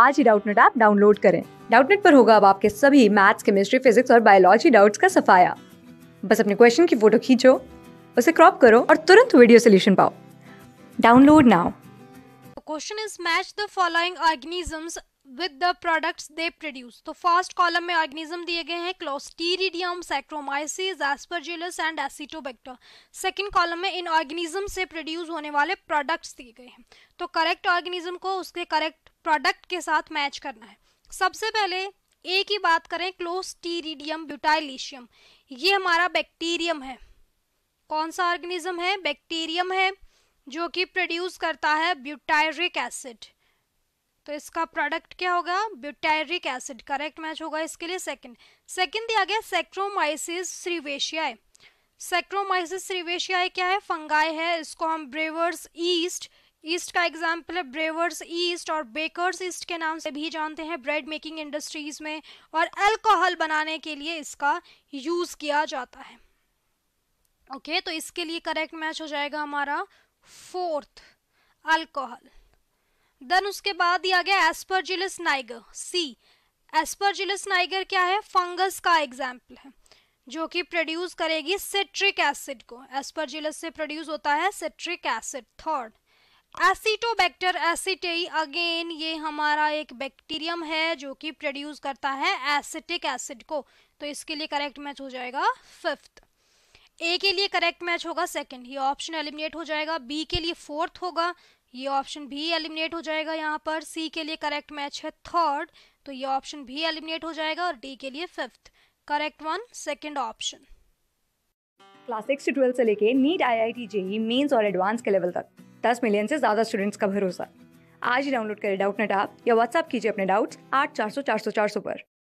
आज ही Doubtnut app download करें डाउटनेट पर होगा अब आपके सभी मैथ्स केमिस्ट्री फिजिक्स और बायोलॉजी डाउट्स का सफाया बस अपने क्वेश्चन की फोटो खींचो उसे क्रॉप करो और तुरंत वीडियो सोल्यूशन पाओ download now question is match the following organisms with the products they produce तो फर्स्ट कॉलम में ऑर्गेनिज्म दिए गए हैं clostridium saccharomyces aspergillus and acetobacter second column में इन ऑर्गेनिज्म से प्रोड्यूस होने वाले प्रोडक्ट्स दिए गए हैं तो करेक्ट ऑर्गेनिज्म को उसके करेक्ट प्रोडक्ट के साथ मैच करना है सबसे पहले ए की बात करें क्लोस्टीरिडियम ब्यूटाइलिशियम ये हमारा बैक्टीरियम है कौन सा ऑर्गेनिज्म है बैक्टीरियम है जो कि प्रोड्यूस करता है ब्यूटायरिक एसिड तो इसका प्रोडक्ट क्या होगा ब्यूटायरिक एसिड करेक्ट मैच होगा इसके लिए सेकंड सेकंड दिया गया सेक्रोमाइसिस श्रीवेशियाए सेक्रोमाइसिस श्रीवेशियाए क्या है फंगाई है इसको हम ब्रेवर्स ईस्ट ईस्ट का एग्जाम्पल है ब्रेवर्स ईस्ट और बेकर्स ईस्ट के नाम से भी जानते हैं ब्रेड मेकिंग इंडस्ट्रीज में और अल्कोहल बनाने के लिए इसका यूज़ किया जाता है ओके okay, तो इसके लिए करेक्ट मैच हो जाएगा हमारा फोर्थ अल्कोहल देन उसके बाद दिया गया aspergillus niger C aspergillus niger क्या है फंगस का एग्जाम्पल है जो कि प्रोड्यूस करेगी सिट्रिक एसिड को एस्परजिलस से प्रोड्यूस होता है citric acid third acetobacter aceti again ये हमारा एक बैक्टीरियम है जो कि प्रोड्यूस करता है एसिटिक एसिड को तो इसके लिए करेक्ट मैच हो जाएगा फिफ्थ ए के लिए करेक्ट मैच होगा सेकंड ये ऑप्शन एलिमिनेट हो जाएगा बी के लिए फोर्थ होगा ये ऑप्शन भी एलिमिनेट हो जाएगा यहाँ पर सी के लिए करेक्ट मैच है थर्ड तो ये ऑप्शन भी एलिमिनेट हो जाएगा और डी के लिए fifth correct one second option class six से ट्वेल्थ से लेके NEET I I T JEE mains और एडवांस के लेवल तक दस मिलियन से ज्यादा स्टूडेंट्स का भरोसा आज ही डाउनलोड करें डाउट नेट आप या व्हाट्सअप कीजिए अपने डाउट्स आठ चार सौ चार सौ चार सौ पर